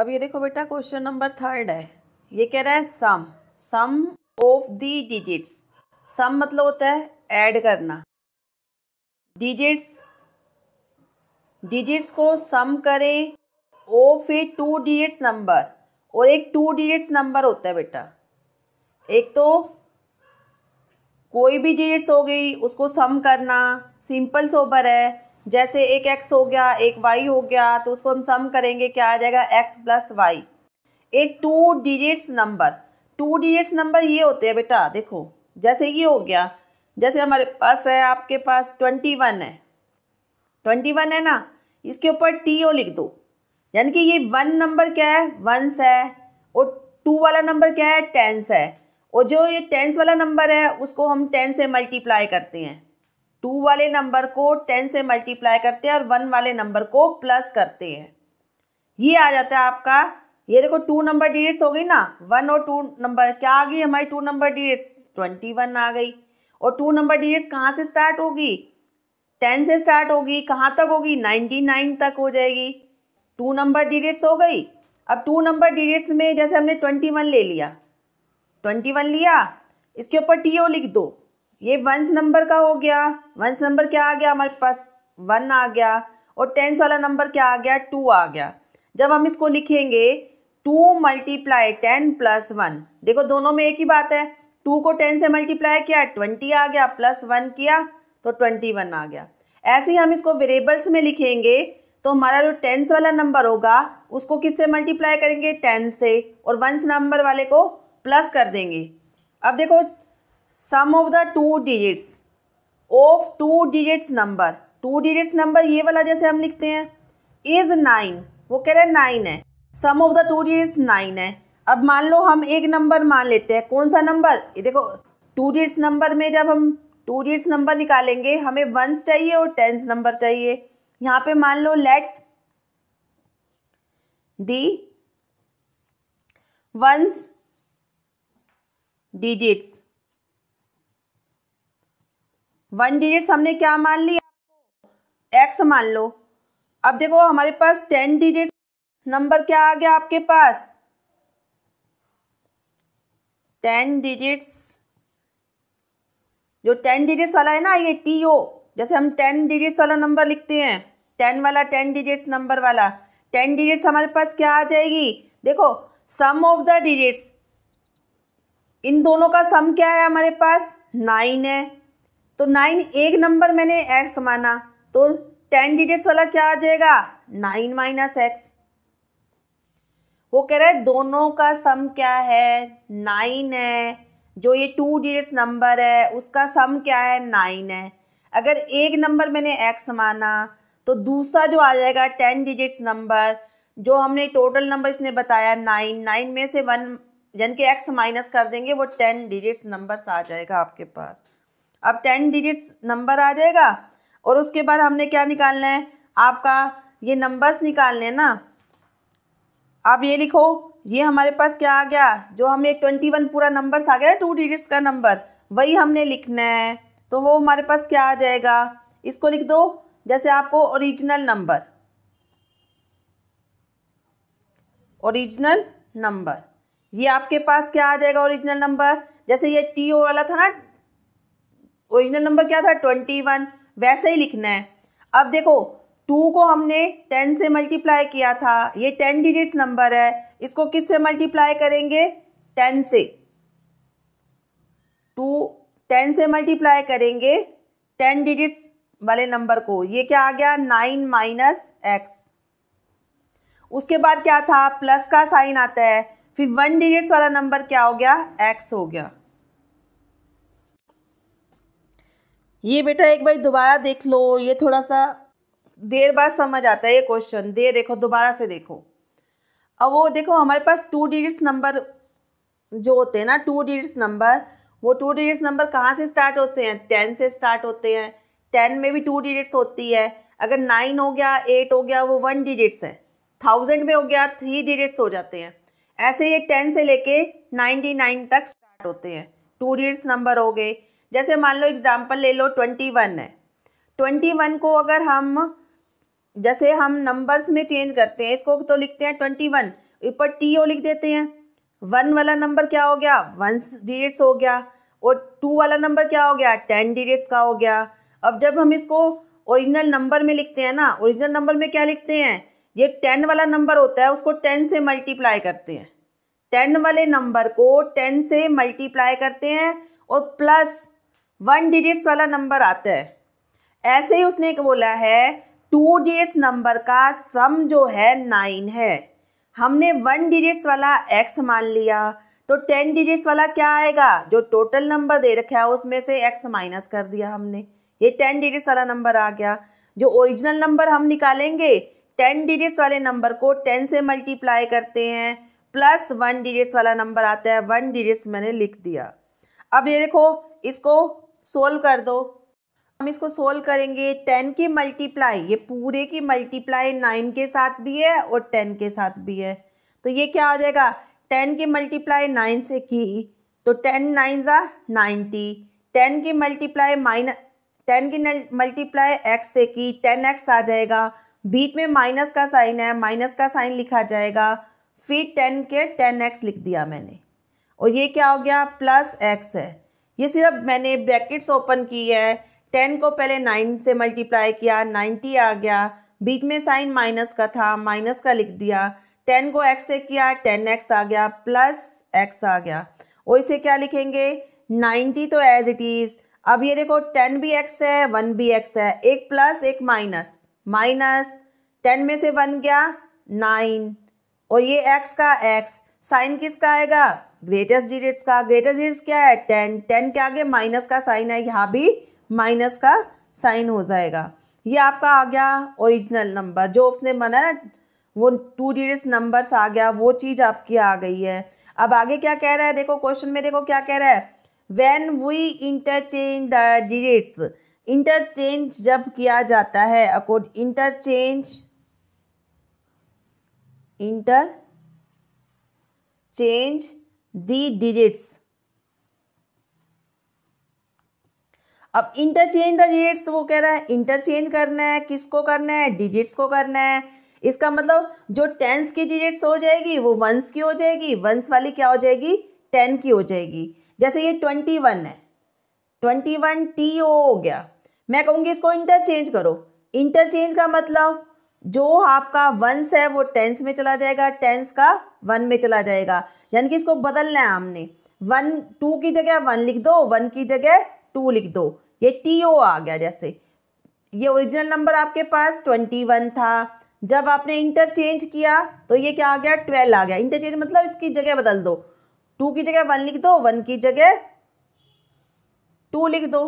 अब ये देखो बेटा क्वेश्चन नंबर थर्ड है ये कह रहा है सम सम ऑफ दी डिजिट्स सम मतलब होता है ऐड करना डिजिट्स डिजिट्स को सम करें of a two digits number और एक टू डिजिट्स नंबर होता है बेटा एक तो कोई भी डिजिट्स हो गई उसको सम करना सिंपल सोबर है जैसे एक एक्स हो गया एक वाई हो गया तो उसको हम सम करेंगे क्या आ जाएगा एक्स प्लस वाई एक two digits number two digits number ये होते हैं बेटा देखो जैसे ये हो गया जैसे हमारे पास है आपके पास ट्वेंटी वन है ट्वेंटी वन है ना इसके ऊपर टी ओ लिख दो यानी कि ये वन नंबर क्या है वंस है और टू वाला नंबर क्या है टेंस है और जो ये टेंस वाला नंबर है उसको हम टेन से मल्टीप्लाई करते हैं टू वाले नंबर को टेन से मल्टीप्लाई करते हैं और वन वाले नंबर को प्लस करते हैं ये आ जाता है आपका ये देखो टू नंबर डिजिट्स हो गई ना वन और टू नंबर क्या आ गई हमारी two number digits twenty one आ गई और टू नंबर डिजिट्स कहाँ से स्टार्ट होगी टेन से स्टार्ट होगी कहाँ तक होगी नाइन्टी नाइन तक हो जाएगी टू नंबर डिजिट्स हो गई अब टू नंबर डिजिट्स में जैसे हमने ट्वेंटी वन ले लिया ट्वेंटी वन लिया इसके ऊपर टी ओ लिख दो ये वंस नंबर का हो गया वंस नंबर क्या आ गया हमारे पास वन आ गया और टेंस वाला नंबर क्या आ गया टू आ गया जब हम इसको लिखेंगे two multiply ten plus one देखो दोनों में एक ही बात है टू को टेन से मल्टीप्लाई किया ट्वेंटी आ गया प्लस वन किया तो ट्वेंटी वन आ गया ऐसे ही हम इसको वेरिएबल्स में लिखेंगे तो हमारा जो टेंस वाला नंबर होगा उसको किससे मल्टीप्लाई करेंगे टेन से और वंस नंबर वाले को प्लस कर देंगे अब देखो sum of the two digits of two digits number two digits number ये वाला जैसे हम लिखते हैं इज नाइन वो कह रहे हैं नाइन है sum of the two digits nine है अब मान लो हम एक नंबर मान लेते हैं कौन सा नंबर ये देखो टू डिजिट्स नंबर में जब हम टू डिजिट्स नंबर निकालेंगे हमें वंस चाहिए और टेंस नंबर चाहिए यहाँ पे मान लो let the ones digits one digits हमने क्या मान ली एक्स मान लो अब देखो हमारे पास टेन डिजिट नंबर क्या आ गया आपके पास टेन डिजिट्स जो टेन डिजिट्स वाला है ना ये टी ओ जैसे हम टेन डिजिट्स वाला नंबर लिखते हैं टेन वाला टेन डिजिट्स नंबर वाला टेन डिजिट्स हमारे पास क्या आ जाएगी देखो सम ऑफ द डिजिट्स इन दोनों का सम क्या है हमारे पास नाइन है तो नाइन एक नंबर मैंने एक्स माना तो टेन डिजिट्स वाला क्या आ जाएगा नाइन माइनस एक्स वो कह रहा है दोनों का सम क्या है नाइन है जो ये टू डिजिट्स नंबर है उसका सम क्या है नाइन है अगर एक नंबर मैंने एक्स माना तो दूसरा जो आ जाएगा टेन डिजिट्स नंबर जो हमने टोटल नंबर इसने बताया नाइन नाइन में से वन यानी कि एक्स माइनस कर देंगे वो टेन डिजिट्स नंबर्स आ जाएगा आपके पास अब टेन डिजिट्स नंबर आ जाएगा और उसके बाद हमने क्या निकालना है आपका ये नंबर्स निकालने हैं ना आप ये लिखो ये हमारे पास क्या आ गया जो हमें ट्वेंटी वन पूरा नंबर्स आ गया ना टू डिजिट्स का नंबर वही हमने लिखना है तो वो हमारे पास क्या आ जाएगा इसको लिख दो जैसे आपको ओरिजिनल नंबर ओरिजिनल नंबर ये आपके पास क्या आ जाएगा ओरिजिनल नंबर जैसे ये टी ओ वाला था ना ओरिजिनल नंबर क्या था ट्वेंटी वन वैसे ही लिखना है अब देखो टू को हमने टेन से मल्टीप्लाई किया था ये टेन डिजिट्स नंबर है इसको किस से मल्टीप्लाई करेंगे टेन से टू टेन से मल्टीप्लाई करेंगे टेन डिजिट्स वाले नंबर को ये क्या आ गया नाइन माइनस एक्स उसके बाद क्या था प्लस का साइन आता है फिर वन डिजिट्स वाला नंबर क्या हो गया एक्स हो गया ये बेटा एक बार दोबारा देख लो ये थोड़ा सा देर बाद समझ आता है ये क्वेश्चन दे देखो दोबारा से देखो अब वो देखो हमारे पास टू डिजिट्स नंबर जो होते हैं ना टू डिजिट्स नंबर वो टू डिजिट्स नंबर कहाँ से स्टार्ट होते हैं टेन से स्टार्ट होते हैं टेन में भी टू डिजिट्स होती है अगर नाइन हो गया एट हो गया वो वन डिजिट्स है थाउजेंड में हो गया थ्री डिजिट्स हो जाते हैं ऐसे ये टेन से लेके नाइन्टी नाइन तक स्टार्ट होते हैं टू डिजिट्स नंबर हो गए जैसे मान लो एग्ज़ाम्पल ले लो ट्वेंटी वन है ट्वेंटी वन को अगर हम जैसे हम नंबर्स में चेंज करते हैं इसको तो लिखते हैं ट्वेंटी वन ऊपर टी ओ लिख देते हैं वन वाला नंबर क्या हो गया वन डिजिट्स हो गया और टू वाला नंबर क्या हो गया टेन डिजिट्स का हो गया अब जब हम इसको ओरिजिनल नंबर में लिखते हैं ना ओरिजिनल नंबर में क्या लिखते हैं ये टेन वाला नंबर होता है उसको टेन से मल्टीप्लाई करते हैं टेन वाले नंबर को टेन से मल्टीप्लाई करते हैं और प्लस वन डिजिट्स वाला नंबर आता है ऐसे ही उसने बोला है टू डिजिट्स नंबर का सम जो है नाइन है हमने वन डिजिट्स वाला एक्स मान लिया तो टेन डिजिट्स वाला क्या आएगा जो टोटल नंबर दे रखा है उसमें से एक्स माइनस कर दिया हमने ये टेन डिजिट्स वाला नंबर आ गया जो ओरिजिनल नंबर हम निकालेंगे टेन डिजिट्स वाले नंबर को टेन से मल्टीप्लाई करते हैं प्लस वन डिजिट्स वाला नंबर आता है वन डिजिट्स मैंने लिख दिया अब ये देखो इसको सोल्व कर दो हम इसको सोल्व करेंगे टेन की मल्टीप्लाई ये पूरे की मल्टीप्लाई नाइन के साथ भी है और टेन के साथ भी है तो ये क्या हो जाएगा टेन की मल्टीप्लाई नाइन से की तो टेन नाइन ज़ा नाइन्टी टेन की मल्टीप्लाई माइन टेन की मल्टीप्लाई एक्स से की टेन एक्स आ जाएगा बीच में माइनस का साइन है माइनस का साइन लिखा जाएगा फिर टेन के टेन एक्स लिख दिया मैंने और ये क्या हो गया प्लस एक्स है ये सिर्फ मैंने ब्रैकेट्स ओपन की है टेन को पहले नाइन से मल्टीप्लाई किया नाइन्टी आ गया बीच में साइन माइनस का था माइनस का लिख दिया टेन को एक्स से किया टेन एक्स आ गया प्लस एक्स आ गया और इसे क्या लिखेंगे नाइन्टी तो एज इट इज़ अब ये देखो टेन भी एक्स है वन भी एक्स है एक प्लस एक माइनस माइनस टेन में से वन गया नाइन और ये एक्स का एक्स साइन किसका आएगा ग्रेटेस्ट डिजिट्स का ग्रेटेस्ट डिजिट्स क्या है टेन टेन के आगे माइनस का साइन है यहाँ भी माइनस का साइन हो जाएगा ये आपका आ गया ओरिजिनल नंबर जो उसने बना ना वो टू डिजिट्स नंबर्स आ गया वो चीज़ आपकी आ गई है अब आगे क्या कह रहा है देखो क्वेश्चन में देखो क्या कह रहा है when we interchange the digits interchange जब किया जाता है according interchange interchange the digits अब इंटरचेंज द डिजिट्स वो कह रहा है इंटरचेंज करना है किसको करना है डिजिट्स को करना है इसका मतलब जो टेंस की डिजिट्स हो जाएगी वो वंस की हो जाएगी वंस वाली क्या हो जाएगी टेन की हो जाएगी जैसे ये ट्वेंटी वन है ट्वेंटी वन टी ओ हो गया मैं कहूँगी इसको इंटरचेंज करो इंटरचेंज का मतलब जो आपका वंस है वो टेंस में चला जाएगा टेंस का वन में चला जाएगा यानी कि इसको बदलना है हमने वन टू की जगह वन लिख दो वन की जगह टू लिख दो ये टी ओ आ गया जैसे ये ओरिजिनल नंबर आपके पास ट्वेंटी वन था जब आपने इंटरचेंज किया तो ये क्या आ गया ट्वेल्व आ गया इंटरचेंज मतलब इसकी जगह बदल दो टू की जगह वन लिख दो वन की जगह टू लिख दो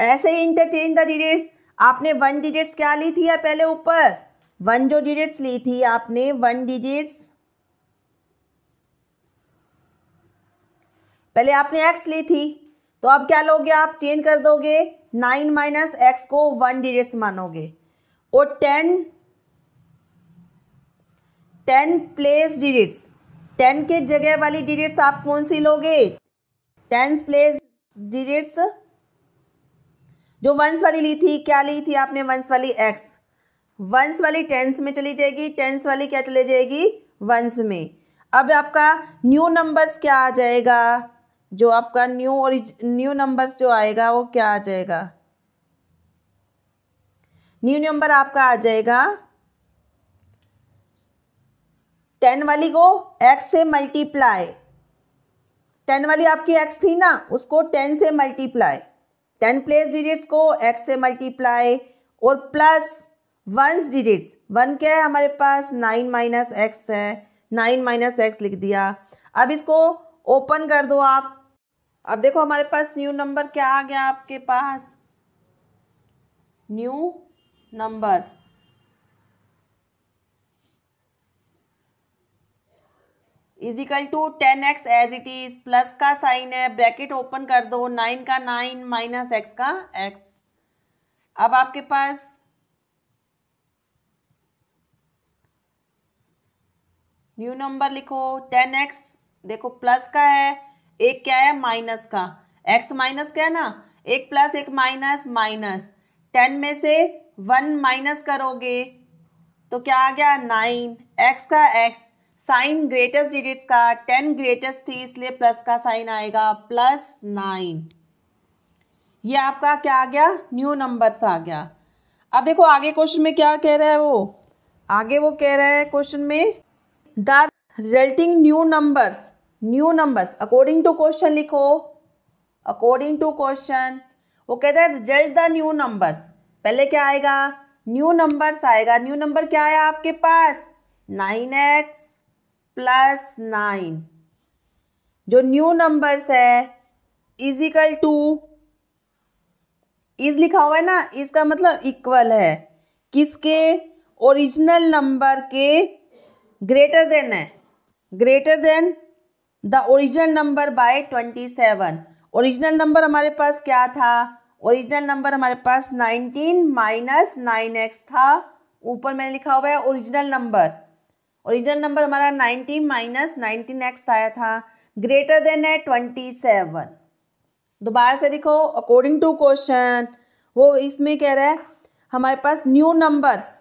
ऐसे ही इंटरचेंज द डिजिट्स आपने वन डिजिट्स क्या ली थी या पहले ऊपर वन जो डिजिट्स ली थी आपने वन डिजिट्स पहले आपने एक्स ली थी तो अब क्या लोगे आप चेंज कर दोगे नाइन माइनस एक्स को वन डिजिट्स मानोगे और ten ten place digits ten के जगह वाली डिजिट्स आप कौन सी लोगे टेन प्लेस डिजिट्स जो वंस वाली ली थी क्या ली थी आपने वंस वाली एक्स वंस वाली टेंस में चली जाएगी टेंस वाली क्या चली जाएगी वंश में अब आपका न्यू नंबर्स क्या आ जाएगा जो आपका न्यू और न्यू नंबर्स जो आएगा वो क्या आ जाएगा न्यू नंबर आपका आ जाएगा टेन वाली को एक्स से मल्टीप्लाई टेन वाली आपकी एक्स थी ना उसको टेन से मल्टीप्लाई टेन प्लेस डिजिट्स को एक्स से मल्टीप्लाई और प्लस वंस डिजिट्स वन क्या है हमारे पास नाइन माइनस एक्स है नाइन माइनस एक्स लिख दिया अब इसको ओपन कर दो आप अब देखो हमारे पास न्यू नंबर क्या आ गया आपके पास new number is equal to ten X as it is plus का साइन है ब्रैकेट ओपन कर दो नाइन का नाइन माइनस एक्स का एक्स अब आपके पास न्यू नंबर लिखो टेन एक्स देखो प्लस का है एक क्या है माइनस का एक्स माइनस क्या है ना एक प्लस एक माइनस माइनस टेन में से वन माइनस करोगे तो क्या आ गया नाइन एक्स का एक्स साइन ग्रेटेस्ट डिजिट्स का टेन ग्रेटेस्ट थी इसलिए प्लस का साइन आएगा प्लस नाइन ये आपका क्या आ गया न्यू नंबर्स आ गया अब देखो आगे क्वेश्चन में क्या कह रहा है वो आगे वो कह रहा है क्वेश्चन में the resulting new numbers new numbers according to question लिखो अकॉर्डिंग टू क्वेश्चन वो कहते हैं रिजल्ट द न्यू नंबर्स पहले क्या आएगा न्यू नंबर्स आएगा न्यू नंबर क्या आया आपके पास नाइन एक्स प्लस नाइन जो न्यू नंबर्स है इजिकल टू इज लिखा हुआ है ना इसका मतलब इक्वल है किसके ओरिजिनल नंबर के ग्रेटर देन है greater than the original number by twenty seven original number हमारे पास क्या था ओरिजिनल नंबर हमारे पास नाइनटीन माइनस नाइन एक्स था ऊपर मैंने लिखा हुआ है ओरिजिनल नंबर ओरिजिनल नंबर हमारा नाइनटीन माइनस नाइनटीन एक्स आया था ग्रेटर देन है ट्वेंटी सेवन दोबारा से लिखो अकॉर्डिंग टू क्वेश्चन वो इसमें कह रहा है हमारे पास न्यू नंबर्स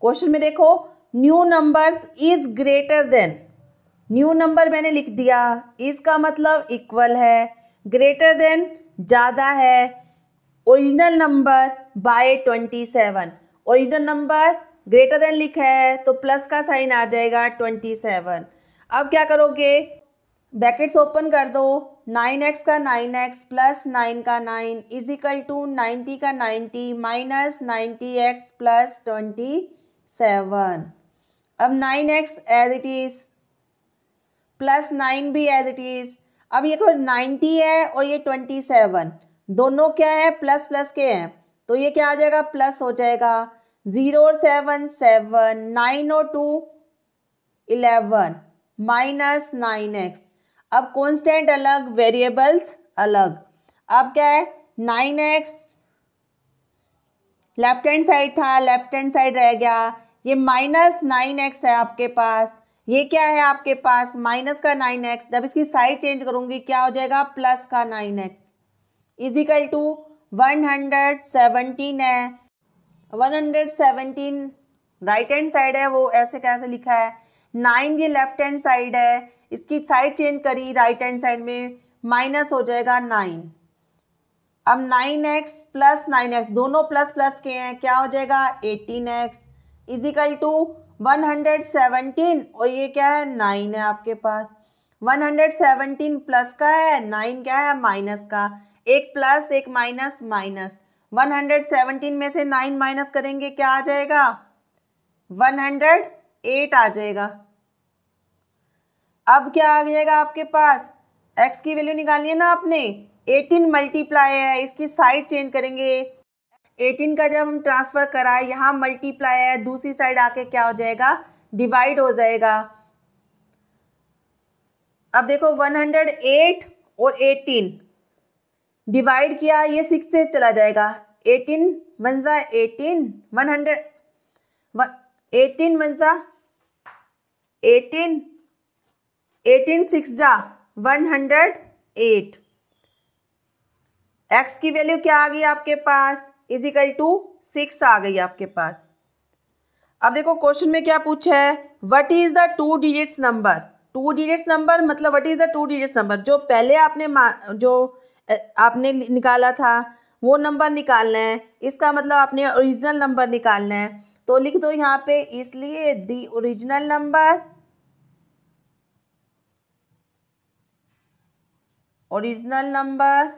क्वेश्चन में देखो new numbers is greater than new number मैंने लिख दिया इसका मतलब इक्वल है ग्रेटर देन ज़्यादा है original number by twenty seven original number greater than लिखा है तो प्लस का साइन आ जाएगा ट्वेंटी सेवन अब क्या करोगे ब्रैकेट्स ओपन कर दो नाइन एक्स का नाइन एक्स प्लस नाइन का nine is equal to ninety का ninety minus ninety X plus twenty seven अब nine X as it is plus nine भी एज इट इज़ अब ये नाइन्टी है और ये ट्वेंटी सेवन दोनों क्या है प्लस प्लस के हैं तो ये क्या आ जाएगा प्लस हो जाएगा ज़ीरो और सेवन सेवन नाइन और two eleven minus nine X अब कॉन्स्टेंट अलग वेरिएबल्स अलग अब क्या है nine X left hand side था लेफ्ट हैंड साइड रह गया ये माइनस नाइन एक्स है आपके पास ये क्या है आपके पास माइनस का नाइन एक्स जब इसकी साइड चेंज करूंगी क्या हो जाएगा प्लस का nine X equal to one hundred seventeen है one hundred seventeen right hand side है वो ऐसे कैसे लिखा है नाइन ये लेफ्ट हैंड साइड है इसकी साइड चेंज करी राइट हैंड साइड में माइनस हो जाएगा नाइन अब nine X plus nine X दोनों प्लस प्लस के हैं क्या हो जाएगा एटीन एक्स इजिकल टू 117 और ये क्या है नाइन है आपके पास 117 प्लस का है नाइन क्या है माइनस का एक प्लस एक माइनस माइनस 117 में से नाइन माइनस करेंगे क्या आ जाएगा 108 आ जाएगा अब क्या आ जाएगा आपके पास एक्स की वैल्यू निकाली है ना आपने 18 मल्टीप्लाई है इसकी साइड चेंज करेंगे एटीन का जब हम ट्रांसफ़र कराए यहाँ मल्टीप्लाई है दूसरी साइड आके क्या हो जाएगा डिवाइड हो जाएगा अब देखो वन हंड्रेड और एटीन डिवाइड किया ये सिक्स पे चला जाएगा एटीन वन ज़ा eighteen one hundred eighteen one eighteen eighteen six जा वन हंड्रेड एट एक्स की वैल्यू क्या आ गई आपके पास इजिकल टू सिक्स आ गई आपके पास अब देखो क्वेश्चन में क्या पूछा है what is the two digits number two digits number मतलब what is the two digits number जो पहले आपने जो आपने निकाला था वो नंबर निकालना है इसका मतलब आपने ओरिजिनल नंबर निकालना है तो लिख दो यहाँ पे इसलिए the original number original number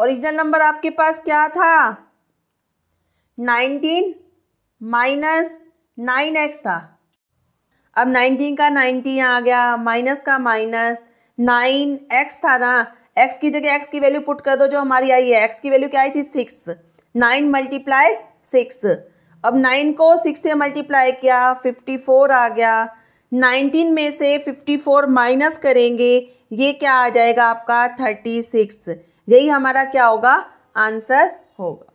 original number आपके पास क्या था नाइनटीन माइनस नाइन एक्स था अब नाइनटीन का नाइनटीन आ गया माइनस का माइनस नाइन एक्स था ना एक्स की जगह एक्स की वैल्यू पुट कर दो जो हमारी आई है एक्स की वैल्यू क्या आई थी सिक्स नाइन मल्टीप्लाई सिक्स अब नाइन को सिक्स से मल्टीप्लाई किया फिफ्टी फोर आ गया नाइनटीन में से फिफ्टी फोर माइनस करेंगे ये क्या आ जाएगा आपका थर्टी सिक्स यही हमारा क्या होगा आंसर होगा